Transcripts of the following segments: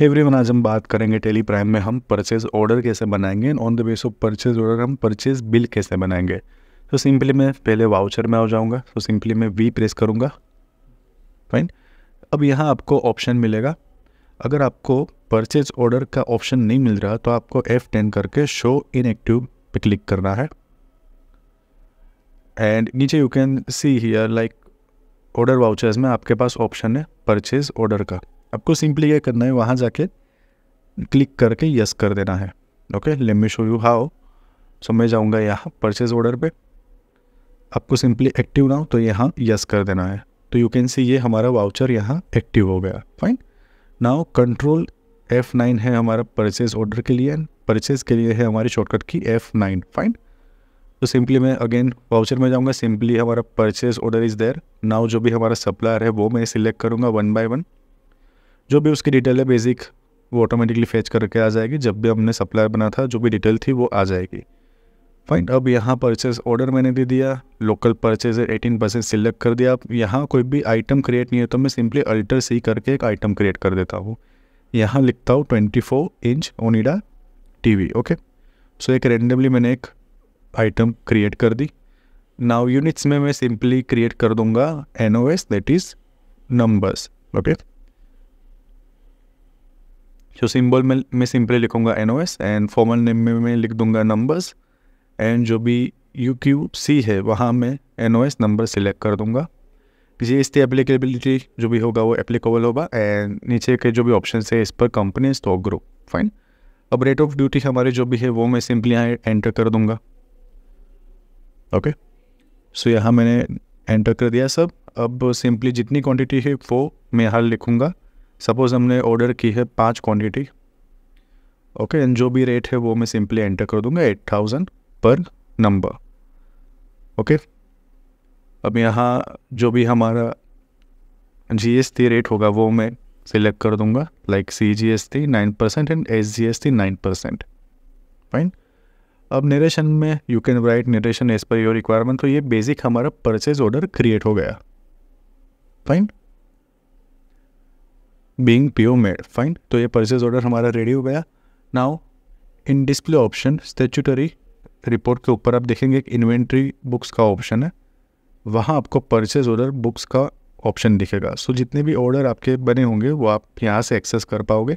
Everyone आज हम बात करेंगे टेली प्राइम में हम परचेज ऑर्डर कैसे बनाएंगे on the base of purchase order हम परचेज बिल कैसे बनाएंगे तो so, सिंपली मैं पहले वाउचर में आ जाऊँगा तो so, सिंपली मैं वी प्रेस करूँगा फाइन अब यहाँ आपको ऑप्शन मिलेगा अगर आपको परचेज ऑर्डर का ऑप्शन नहीं मिल रहा तो आपको एफ टेन करके शो इन एक्टिव पे क्लिक करना है एंड नीचे you can see here like order vouchers में आपके पास ऑप्शन है परचेज ऑर्डर का आपको सिंपली ये करना है वहाँ जाके क्लिक करके यस कर देना है okay let me show you how so मैं जाऊँगा यहाँ परचेज ऑर्डर पे आपको सिंपली एक्टिव ना हो तो यहाँ यस कर देना है तो यू कैन सी ये हमारा वाउचर यहाँ एक्टिव हो गया fine now control F nine है हमारा परचेज ऑर्डर के लिए एंड परचेज के लिए है हमारी शॉर्टकट की एफ़ नाइन फाइन तो सिंपली मैं अगेन वाउचर में जाऊँगा सिंपली हमारा purchase order is there now जो भी हमारा सप्लायर है वो मैं सिलेक्ट करूँगा वन बाय वन जो भी उसकी डिटेल है बेसिक वो ऑटोमेटिकली फेच करके आ जाएगी जब भी हमने सप्लायर बना था जो भी डिटेल थी वो आ जाएगी फाइन अब यहाँ परचेज ऑर्डर मैंने दे दिया local purchase eighteen percent select कर दिया अब यहाँ कोई भी आइटम क्रिएट नहीं है तो मैं सिंपली अल्टर सी करके एक आइटम क्रिएट कर देता हूँ यहाँ लिखता हूँ twenty four inch Onida TV okay so एक रेंडमली मैंने एक आइटम क्रिएट कर दी नाउ यूनिट्स में मैं सिंपली क्रिएट कर दूंगा N O S that is numbers okay so symbol में मैं सिंपली लिखूंगा N O S and formal name में मैं लिख दूंगा नंबर्स एंड जो भी यू क्यू सी है वहाँ मैं N O S number select कर दूंगा पीछे इसकी एप्लीकेबिलिटी जो भी होगा वो एप्लीकेबल होगा एंड नीचे के जो भी ऑप्शन है इस पर कंपनी स्टॉक ग्रुप फाइन अब रेट ऑफ ड्यूटी हमारे जो भी है वो मैं सिंपली यहाँ एंटर कर दूंगा ओके सो यहाँ मैंने एंटर कर दिया सब अब सिंपली जितनी क्वांटिटी है वो मैं यहाँ लिखूँगा सपोज़ हमने ऑर्डर की है पाँच क्वांटिटी ओके एंड जो भी रेट है वो मैं सिंपली एंटर कर दूंगा एट थाउजेंड पर नंबर ओके अब यहाँ जो भी हमारा जीएसटी रेट होगा वो मैं सिलेक्ट कर दूंगा like C G S T nine percent and S G S T nine percent fine अब निरेशन में you can write narration as per your requirement तो ये बेसिक हमारा परचेज ऑर्डर क्रिएट हो गया fine being pure made fine तो ये purchase order हमारा रेडी हो गया now in display option statutory report के ऊपर आप देखेंगे एक इन्वेंट्री बुक्स का ऑप्शन है वहाँ आपको परचेज ऑर्डर बुक्स का ऑप्शन दिखेगा सो so, जितने भी ऑर्डर आपके बने होंगे वो आप यहाँ से एक्सेस कर पाओगे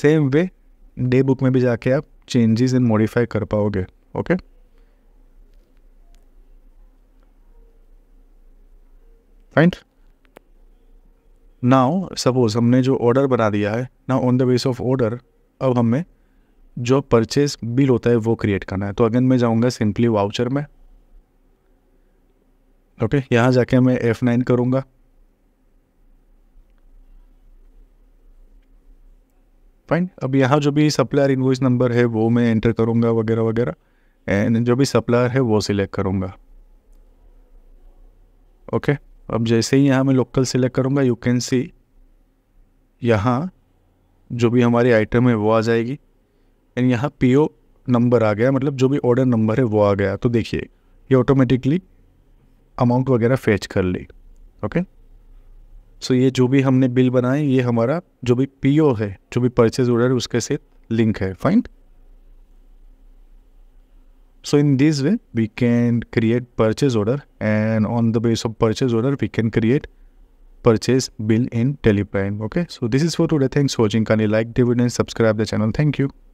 सेम वे डे बुक में भी जाके आप चेंजेस इन मॉडिफाई कर पाओगे ओके फाइन नाउ सपोज़ हमने जो ऑर्डर बना दिया है ना on the base of order अब हमें जो परचेज बिल होता है वो क्रिएट करना है तो अगेन मैं जाऊँगा सिंपली वाउचर में ओके okay, यहां जाके मैं एफ नाइन करूँगा फाइन अब यहाँ जो भी सप्लायर इन्वॉइस नंबर है वो मैं एंटर करूँगा वगैरह वगैरह एंड जो भी सप्लायर है वो सिलेक्ट करूँगा ओके okay? अब जैसे ही यहाँ मैं लोकल सेलेक्ट करूँगा यू कैन सी यहाँ जो भी हमारी आइटम है वो आ जाएगी एंड यहाँ पी ओ नंबर आ गया मतलब जो भी ऑर्डर नंबर है वो आ गया तो देखिए ये ऑटोमेटिकली अमाउंट वगैरह फेच कर ली ओके सो ये जो भी हमने बिल बनाए ये हमारा जो भी पीओ है जो भी परचेज ऑर्डर उसके से लिंक है fine So in this way, we can create purchase order and on the base of purchase order, we can create purchase bill in Teleprime. Okay, so this is for today. Thanks for watching. Kindly like dividend, and subscribe the channel. Thank you.